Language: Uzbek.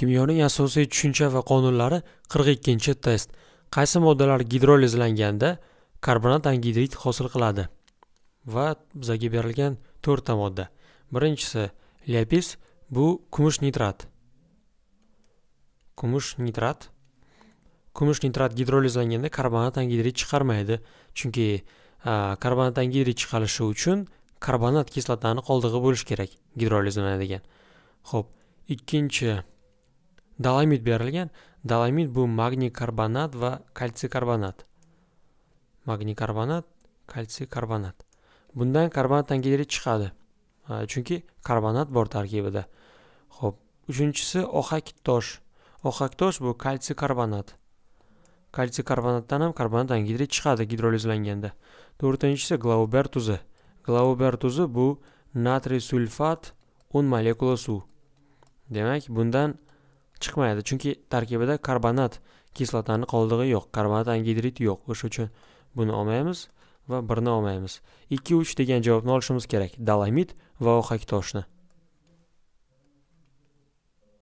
kimyoning asosiy tushuncha va qonunlari 42 test qaysi moddalar gidrolizlanganda karbonat angidrid hosil qiladi va bizga berilgan 4 ta modda birinchisi lepis bu kumush nitrat kumush nitrat kumush nitrat gidrolizlanganda karbonat angidrid chiqarmaydi chunki karbonat angidrid chiqarilishi uchun karbonat kislotani qoldig'i bo'lishi kerak gidrolizlanadigan ho'p ikkinchi Доломит берілген. Доломит бұл магний карбонат ва кальций карбонат. Магний карбонат, кальций карбонат. Бұндан карбонат әңгелері чықады. Чунки карбонат бор таргебіда. Хоп, үшіншісі охакитош. Охакитош бұл кальций карбонат. Кальций карбонаттан әм карбонат әңгелері чықады гидролизіленгенді. Төртіншісі глаубер тузы. Глаубер тузы бұл натрий сульфат, ұн молекула су. Демак, бундан chiqmaydi chunki tarkibida karbonat kislotani qoldig'i yo'q karbonat angidrit yo'q o'sha uchun buni olmaymiz va birni olmaymiz ikki uch degan javobni olishimiz kerak dalamit va toshni